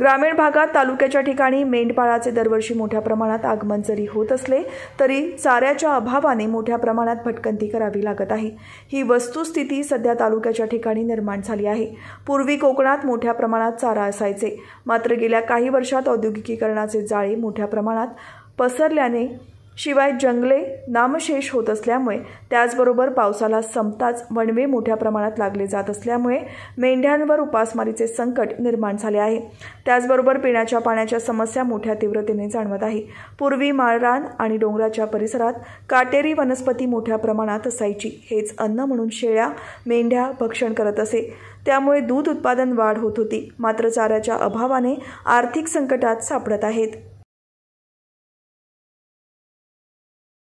ग्रामीण भागात तालुक्याच्या ठिकाणी मेंढपाळाचे दरवर्षी मोठ्या प्रमाणात आगमन जरी होत असले तरी चाऱ्याच्या अभावाने मोठ्या प्रमाणात भटकंती करावी लागत आहे ही वस्तुस्थिती सध्या तालुक्याच्या ठिकाणी निर्माण झाली आहे पूर्वी कोकणात मोठ्या प्रमाणात चारा असायचे मात्र गेल्या काही वर्षात औद्योगिकीकरणाचे जाळे मोठ्या प्रमाणात पसरल्याने शिवाय जंगले नामशेष होत असल्यामुळे त्याचबरोबर पावसाला संपताच वणवे मोठ्या प्रमाणात लागले जात असल्यामुळे मेंढ्यांवर उपासमारीचे संकट निर्माण झाले आहे त्याचबरोबर पिण्याच्या पाण्याच्या समस्या मोठ्या तीव्रतेने जाणवत आहे पूर्वी माळरान आणि डोंगराच्या परिसरात काटेरी वनस्पती मोठ्या प्रमाणात असायची हेच अन्न म्हणून शेळ्या मेंढ्या भक्षण करत असे त्यामुळे दूध उत्पादन वाढ होत होती मात्र चाऱ्याच्या अभावाने आर्थिक संकटात सापडत आहेत